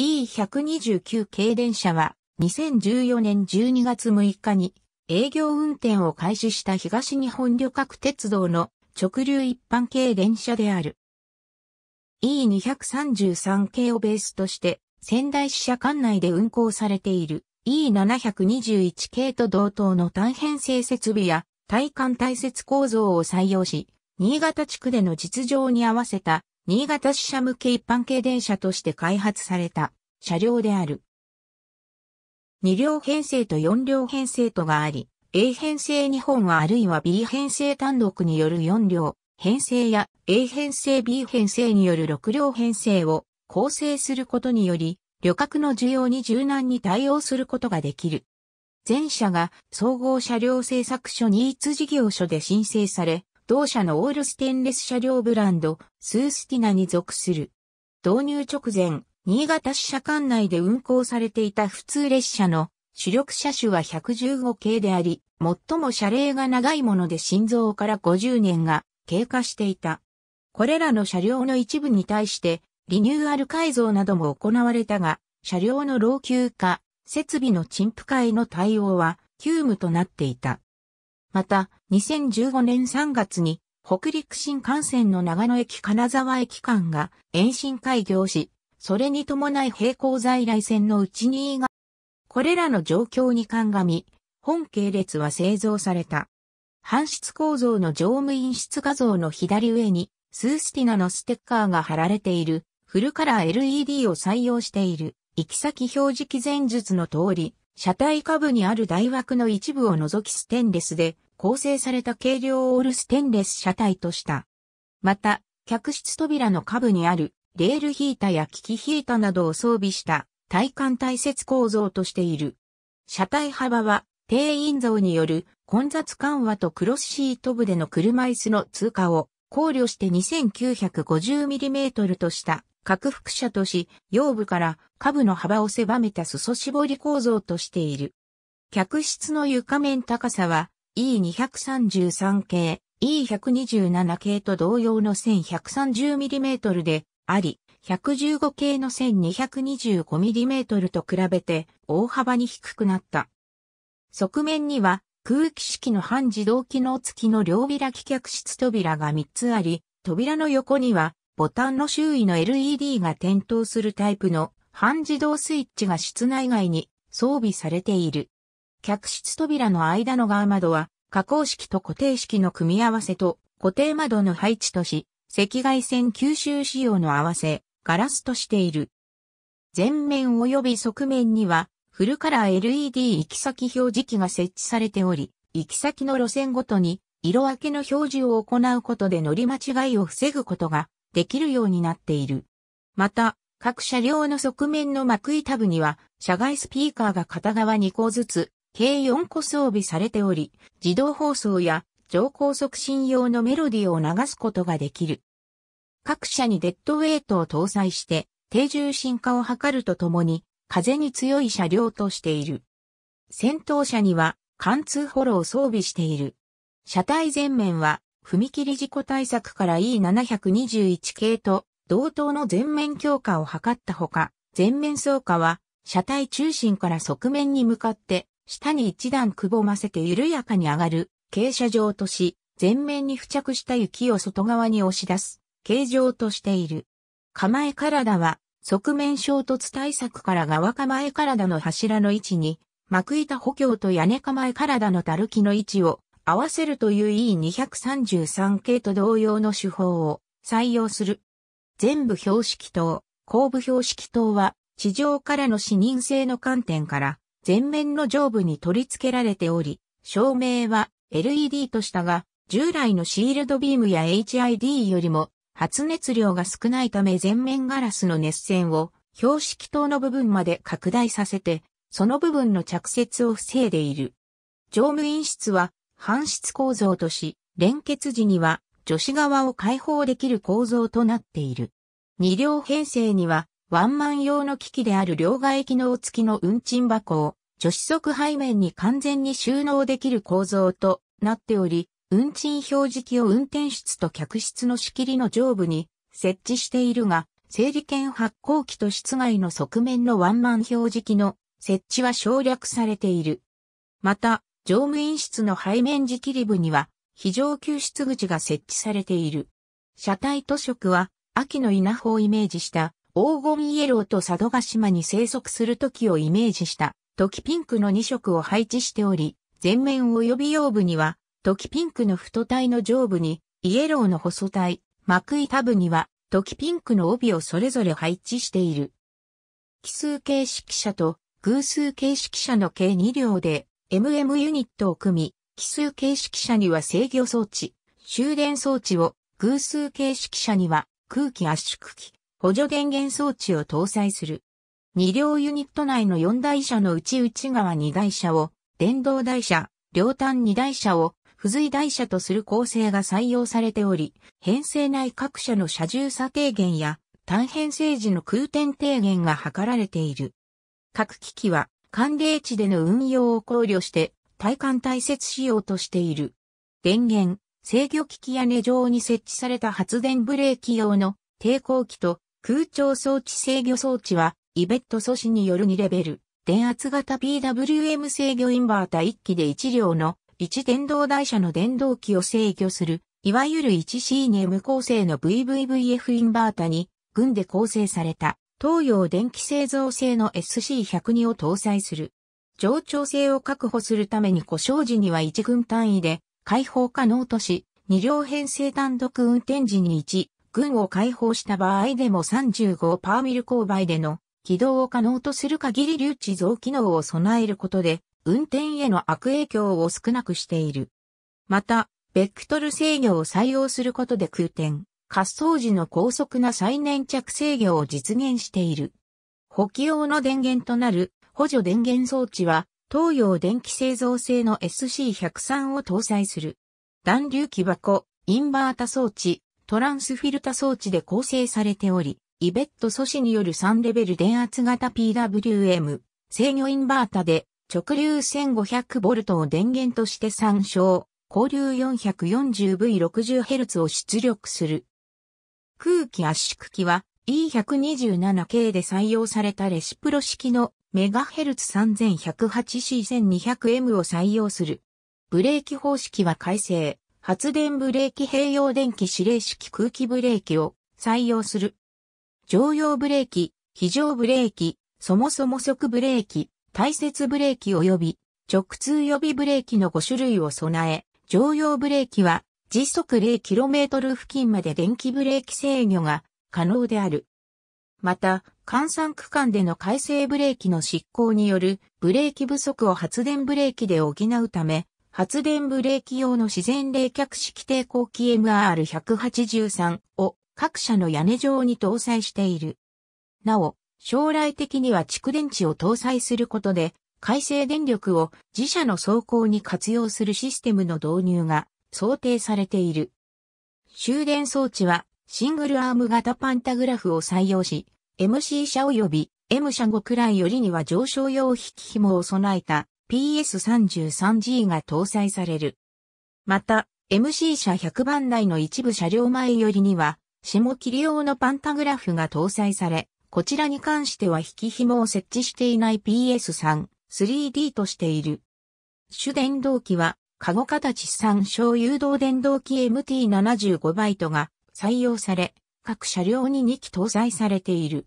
E129 系電車は2014年12月6日に営業運転を開始した東日本旅客鉄道の直流一般系電車である。E233 系をベースとして仙台支社管内で運行されている E721 系と同等の単編成設備や体幹体節構造を採用し、新潟地区での実情に合わせた新潟支社向け一般系電車として開発された。車両である。2両編成と4両編成とがあり、A 編成2本はあるいは B 編成単独による4両編成や A 編成 B 編成による6両編成を構成することにより、旅客の需要に柔軟に対応することができる。前者が総合車両製作所ニーツ事業所で申請され、同社のオールステンレス車両ブランド、スースティナに属する。導入直前、新潟支社管内で運行されていた普通列車の主力車種は115系であり、最も車齢が長いもので心臓から50年が経過していた。これらの車両の一部に対してリニューアル改造なども行われたが、車両の老朽化、設備の陳腐化への対応は急務となっていた。また、2015年3月に北陸新幹線の長野駅金沢駅間が延伸開業し、それに伴い並行在来線のうちにこれらの状況に鑑み、本系列は製造された。搬出構造の乗務員室画像の左上に、スースティナのステッカーが貼られている、フルカラー LED を採用している、行き先表示機前述の通り、車体下部にある台枠の一部を除きステンレスで、構成された軽量オールステンレス車体とした。また、客室扉の下部にあるレールヒータや機器ヒータなどを装備した体幹体切構造としている。車体幅は定員増による混雑緩和とクロスシート部での車椅子の通過を考慮して 2950mm とした拡幅車とし、腰部から下部の幅を狭めた裾絞り構造としている。客室の床面高さは E233 系、E127 系と同様の 1130mm で、あり、115系の 1225mm と比べて大幅に低くなった。側面には空気式の半自動機能付きの両開き客室扉が3つあり、扉の横にはボタンの周囲の LED が点灯するタイプの半自動スイッチが室内外に装備されている。客室扉の間の側窓は加工式と固定式の組み合わせと固定窓の配置とし、赤外線吸収仕様の合わせ、ガラスとしている。前面及び側面には、フルカラー LED 行き先表示器が設置されており、行き先の路線ごとに、色分けの表示を行うことで乗り間違いを防ぐことができるようになっている。また、各車両の側面の幕板部には、車外スピーカーが片側2個ずつ、計4個装備されており、自動放送や乗降促進用のメロディを流すことができる。各社にデッドウェイトを搭載して、低重心化を図るとともに、風に強い車両としている。先頭車には、貫通ホロを装備している。車体前面は、踏切事故対策から E721 系と同等の全面強化を図ったほか、全面走化は、車体中心から側面に向かって、下に一段くぼませて緩やかに上がる、傾斜状とし、前面に付着した雪を外側に押し出す、形状としている。構え体は、側面衝突対策から側構え体の柱の位置に、幕板補強と屋根構え体のたるきの位置を合わせるという E233 系と同様の手法を採用する。全部標識灯、後部標識灯は地上からの視認性の観点から前面の上部に取り付けられており、照明は LED としたが、従来のシールドビームや HID よりも発熱量が少ないため全面ガラスの熱線を標識灯の部分まで拡大させて、その部分の着雪を防いでいる。乗務員室は搬出構造とし、連結時には女子側を開放できる構造となっている。2両編成にはワンマン用の機器である両替機能付きの運賃箱を女子側背面に完全に収納できる構造となっており、運賃表示器を運転室と客室の仕切りの上部に設置しているが、整理券発行機と室外の側面のワンマン表示器の設置は省略されている。また、乗務員室の背面仕切り部には、非常救出口が設置されている。車体塗色は、秋の稲穂をイメージした黄金イエローと佐渡島に生息する時をイメージした時ピンクの2色を配置しており、前面及び腰部には時ピンクの太体の上部に、イエローの細体、膜板ブには、時ピンクの帯をそれぞれ配置している。奇数形式車と偶数形式車の計2両で MM ユニットを組み、奇数形式車には制御装置、終電装置を、偶数形式車には空気圧縮機、補助電源装置を搭載する。2両ユニット内の4台車のうち内側2台車を、電動台車、両端2台車を、付随台車とする構成が採用されており、編成内各社の車重差低減や単編成時の空転低減が図られている。各機器は寒冷地での運用を考慮して体感対設仕様としている。電源、制御機器屋根上に設置された発電ブレーキ用の抵抗器と空調装置制御装置はイベット素子による2レベル、電圧型 PWM 制御インバータ1機で1両の一電動台車の電動機を制御する、いわゆる 1CNM 構成の VVVF インバータに、軍で構成された、東洋電気製造製の SC102 を搭載する。上調性を確保するために故障時には1軍単位で解放可能とし、2両編成単独運転時に1軍を解放した場合でも35パーミル勾配での起動を可能とする限り留置増機能を備えることで、運転への悪影響を少なくしている。また、ベクトル制御を採用することで空転、滑走時の高速な再粘着制御を実現している。補給用の電源となる補助電源装置は、東洋電気製造製の SC103 を搭載する。暖流器箱、インバータ装置、トランスフィルタ装置で構成されており、イベット素子による3レベル電圧型 PWM、制御インバータで直流 1500V を電源として参照、交流 440V60Hz を出力する。空気圧縮機は E127K で採用されたレシプロ式の MHz3108C1200M を採用する。ブレーキ方式は改正。発電ブレーキ併用電気指令式空気ブレーキを採用する。常用ブレーキ、非常ブレーキ、そもそも速ブレーキ、対接ブレーキ及び直通予備ブレーキの5種類を備え、常用ブレーキは時速 0km 付近まで電気ブレーキ制御が可能である。また、換算区間での改正ブレーキの執行によるブレーキ不足を発電ブレーキで補うため、発電ブレーキ用の自然冷却式抵抗器 MR183 を各社の屋根上に搭載している。なお、将来的には蓄電池を搭載することで、回生電力を自社の走行に活用するシステムの導入が想定されている。終電装置はシングルアーム型パンタグラフを採用し、MC 社及び M 社5くらいよりには上昇用引き紐を備えた PS33G が搭載される。また、MC 車100番台の一部車両前よりには、下切り用のパンタグラフが搭載され、こちらに関しては引き紐を設置していない PS3、3D としている。主電動機は、カゴ形3小誘導電動機 MT75 バイトが採用され、各車両に2機搭載されている。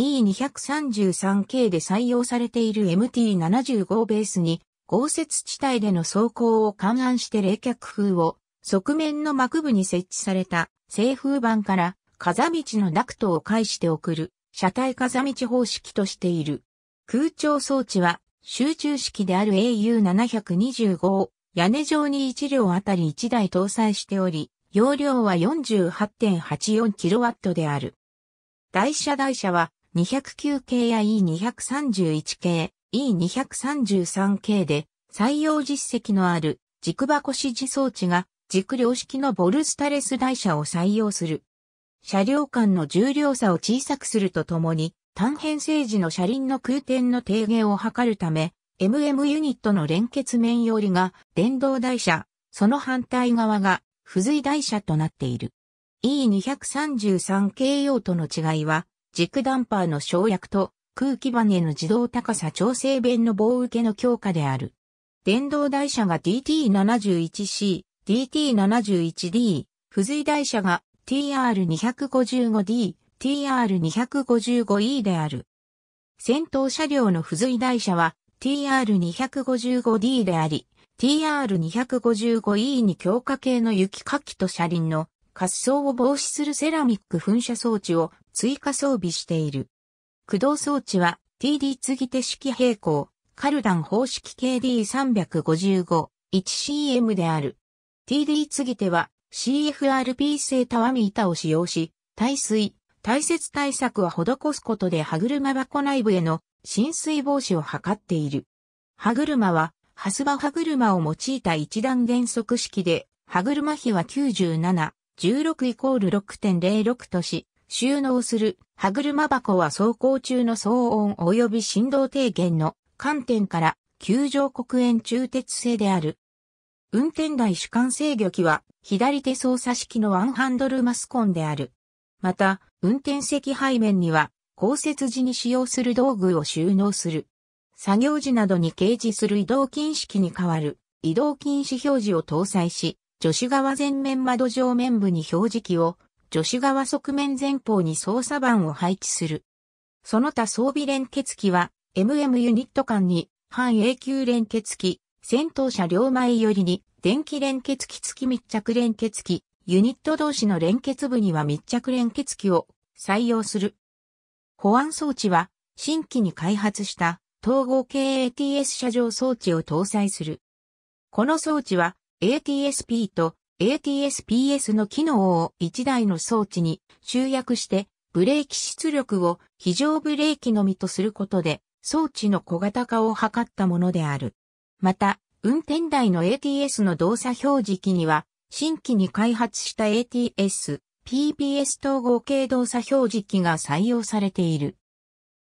E233 系で採用されている MT75 ベースに、豪雪地帯での走行を勘案して冷却風を、側面の幕部に設置された、製風板から、風道のダクトを介して送る。車体風道方式としている。空調装置は集中式である AU725 を屋根上に1両あたり1台搭載しており、容量は 48.84kW である。台車台車は209系や E231 系、E233 系で採用実績のある軸箱指示装置が軸量式のボルスタレス台車を採用する。車両間の重量差を小さくするとともに、単編成時の車輪の空転の低減を図るため、MM ユニットの連結面よりが電動台車、その反対側が付随台車となっている。E233 k 用との違いは、軸ダンパーの省略と空気板への自動高さ調整弁の棒受けの強化である。電動台車が DT71C、DT71D、付随台車が TR255D、TR255E である。戦闘車両の付随台車は TR255D であり、TR255E に強化系の雪かきと車輪の滑走を防止するセラミック噴射装置を追加装備している。駆動装置は TD 継ぎ手式平行、カルダン方式 KD355、1CM である。TD 継ぎ手は CFRP 製たわみ板を使用し、耐水、耐雪対策は施すことで歯車箱内部への浸水防止を図っている。歯車は、ハスバ歯車を用いた一段減速式で、歯車比は97、16イコール6.06とし、収納する歯車箱は走行中の騒音及び振動低減の観点から、球状黒煙中鉄製である。運転台主管制御機は左手操作式のワンハンドルマスコンである。また、運転席背面には降雪時に使用する道具を収納する。作業時などに掲示する移動禁止機に代わる移動禁止表示を搭載し、助手側前面窓上面部に表示機を、助手側側面前方に操作盤を配置する。その他装備連結機は MM ユニット間に半永久連結機、先頭車両前寄りに、電気連結機付き密着連結機、ユニット同士の連結部には密着連結機を採用する。保安装置は、新規に開発した統合系 ATS 車上装置を搭載する。この装置は ATSP と ATSPS の機能を1台の装置に集約してブレーキ出力を非常ブレーキのみとすることで装置の小型化を図ったものである。また、運転台の ATS の動作表示器には、新規に開発した ATS、PPS 統合系動作表示器が採用されている。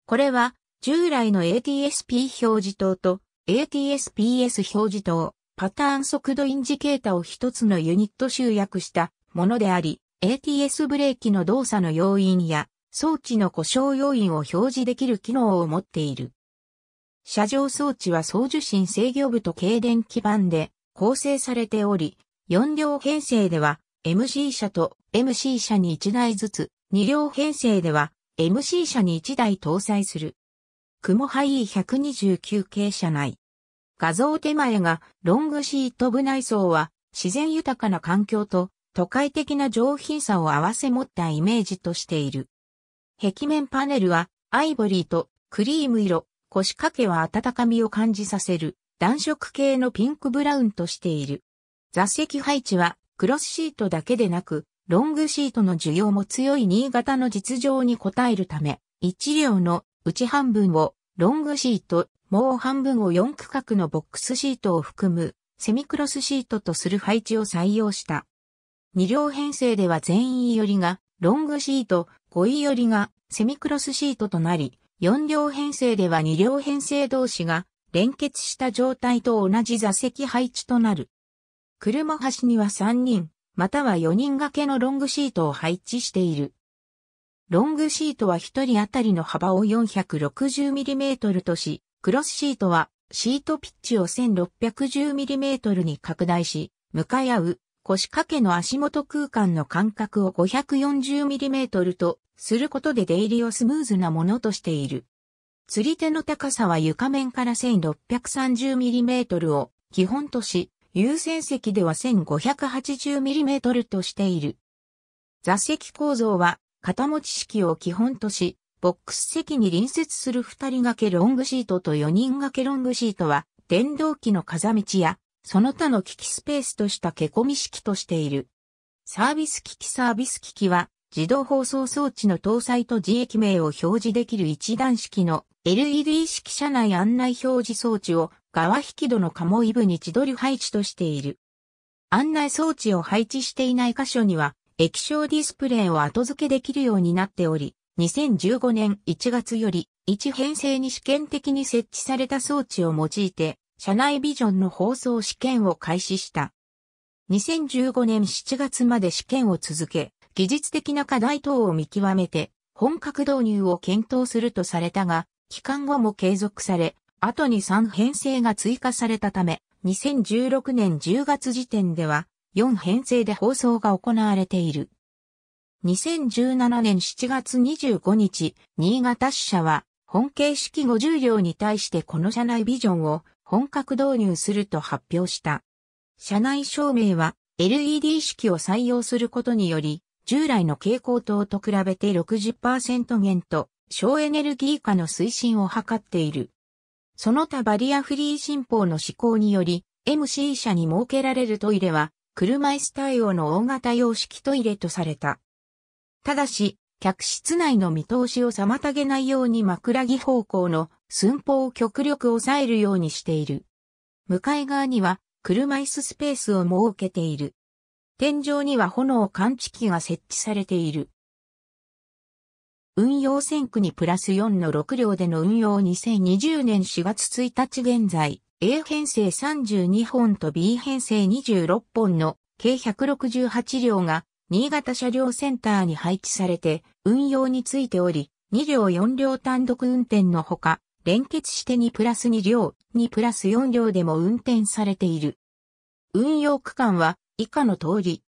これは、従来の ATSP 表示灯と ATSPS 表示灯、パターン速度インジケータを一つのユニット集約したものであり、ATS ブレーキの動作の要因や装置の故障要因を表示できる機能を持っている。車上装置は送受信制御部と軽電基板で構成されており、4両編成では MC 車と MC 車に1台ずつ、2両編成では MC 車に1台搭載する。雲ハイ129系車内。画像手前がロングシート部内装は自然豊かな環境と都会的な上品さを合わせ持ったイメージとしている。壁面パネルはアイボリーとクリーム色、腰掛けは温かみを感じさせる、暖色系のピンクブラウンとしている。座席配置は、クロスシートだけでなく、ロングシートの需要も強い新潟の実情に応えるため、一両の内半分をロングシート、もう半分を4区画のボックスシートを含むセミクロスシートとする配置を採用した。2両編成では全員寄りがロングシート、5位寄りがセミクロスシートとなり、4両編成では2両編成同士が連結した状態と同じ座席配置となる。車端には3人、または4人掛けのロングシートを配置している。ロングシートは1人当たりの幅を 460mm とし、クロスシートはシートピッチを 1610mm に拡大し、向かい合う腰掛けの足元空間の間隔を 540mm とすることで出入りをスムーズなものとしている。釣り手の高さは床面から 1630mm を基本とし、優先席では 1580mm としている。座席構造は肩持ち式を基本とし、ボックス席に隣接する2人掛けロングシートと4人掛けロングシートは電動機の風道やその他の機器スペースとしたけこみ式としている。サービス機器サービス機器は、自動放送装置の搭載と自液名を表示できる一段式の LED 式車内案内表示装置を側引き戸のカモイブに自撮り配置としている。案内装置を配置していない箇所には液晶ディスプレイを後付けできるようになっており、2015年1月より1編成に試験的に設置された装置を用いて社内ビジョンの放送試験を開始した。2015年7月まで試験を続け、技術的な課題等を見極めて、本格導入を検討するとされたが、期間後も継続され、後に3編成が追加されたため、2016年10月時点では、4編成で放送が行われている。2017年7月25日、新潟支社は、本形式50両に対してこの社内ビジョンを本格導入すると発表した。車内照明は LED 式を採用することにより、従来の蛍光灯と比べて60%減と省エネルギー化の推進を図っている。その他バリアフリー新法の施行により、MC 社に設けられるトイレは、車椅子対応の大型様式トイレとされた。ただし、客室内の見通しを妨げないように枕木方向の寸法を極力抑えるようにしている。向かい側には車椅子スペースを設けている。天井には炎感知器が設置されている。運用線区にプラス4の6両での運用2020年4月1日現在、A 編成32本と B 編成26本の計168両が新潟車両センターに配置されて運用についており、2両4両単独運転のほか、連結して2プラス2両、2プラス4両でも運転されている。運用区間は以下の通り。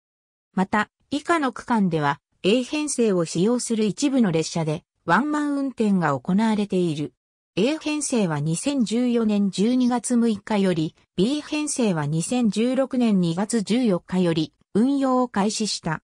また、以下の区間では A 編成を使用する一部の列車でワンマン運転が行われている。A 編成は2014年12月6日より、B 編成は2016年2月14日より運用を開始した。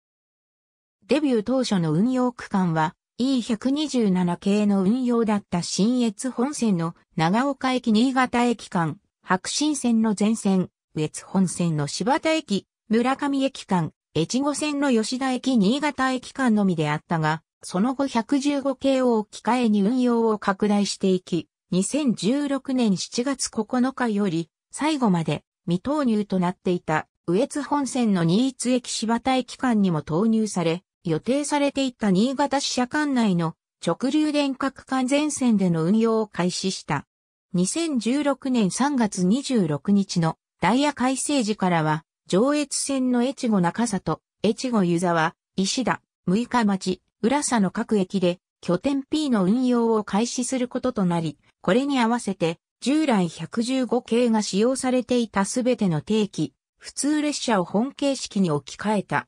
デビュー当初の運用区間は E127 系の運用だった新越本線の長岡駅新潟駅間、白新線の全線、越本線の柴田駅、村上駅間、越後線の吉田駅新潟駅間のみであったが、その後115系を置き換えに運用を拡大していき、2016年7月9日より、最後まで未投入となっていた、羽越本線の新津駅柴田駅間にも投入され、予定されていた新潟支社管内の直流電角間前線での運用を開始した。2016年3月26日のダイヤ改正時からは、上越線の越後中里、越後湯沢、石田、六日町、浦佐の各駅で拠点 P の運用を開始することとなり、これに合わせて従来115系が使用されていたすべての定期、普通列車を本形式に置き換えた。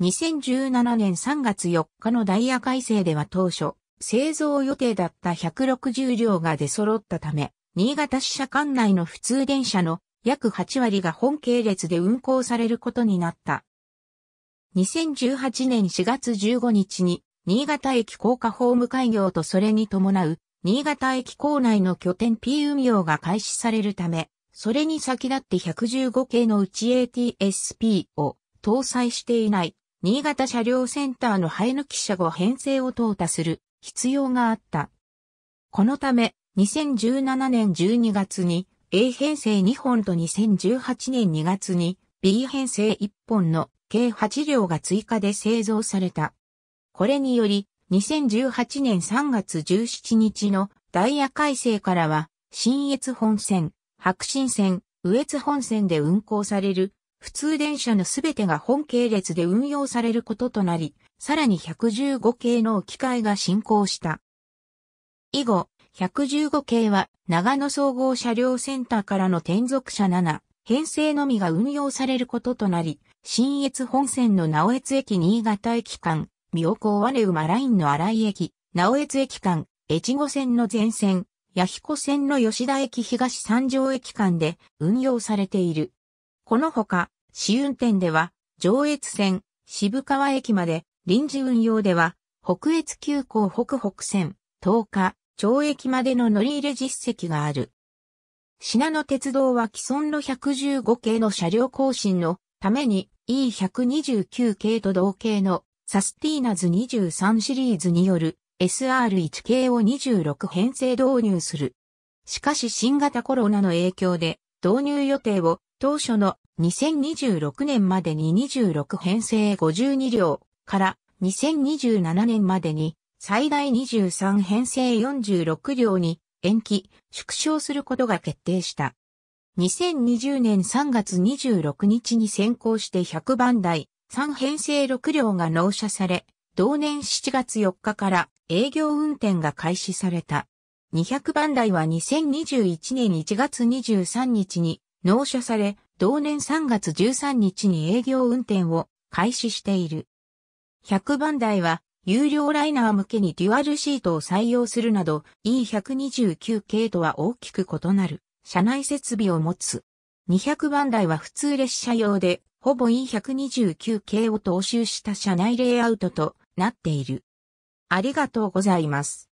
2017年3月4日のダイヤ改正では当初、製造予定だった160両が出揃ったため、新潟支社管内の普通電車の約8割が本系列で運行されることになった。2018年4月15日に、新潟駅高架ホーム開業とそれに伴う、新潟駅構内の拠点 P 運用が開始されるため、それに先立って115系のうち ATSP を搭載していない新潟車両センターの生え抜き車後編成を淘汰する必要があった。このため、2017年12月に A 編成2本と2018年2月に B 編成1本の計8両が追加で製造された。これにより、2018年3月17日のダイヤ改正からは、新越本線、白新線、上越本線で運行される普通電車のすべてが本系列で運用されることとなり、さらに115系の置き換えが進行した。以後、115系は長野総合車両センターからの転属車7、編成のみが運用されることとなり、新越本線の直越駅新潟駅間、三高和根馬ラインの荒井駅、直越駅間、越後線の前線、八彦線の吉田駅東三条駅間で運用されている。このほか、試運転では、上越線、渋川駅まで、臨時運用では、北越急行北北線、東日、町駅までの乗り入れ実績がある。品野鉄道は既存の115系の車両更新のために E129 系と同系のサスティーナズ23シリーズによる SR1 系を26編成導入する。しかし新型コロナの影響で導入予定を当初の2026年までに26編成52両から2027年までに最大23編成46両に延期、縮小することが決定した。2020年3月26日に先行して100番台、3編成6両が納車され、同年7月4日から営業運転が開始された。200番台は2021年1月23日に納車され、同年3月13日に営業運転を開始している。100番台は、有料ライナー向けにデュアルシートを採用するなど、E129 系とは大きく異なる、車内設備を持つ。200番台は普通列車用で、ほぼ E129 系を踏襲した車内レイアウトとなっている。ありがとうございます。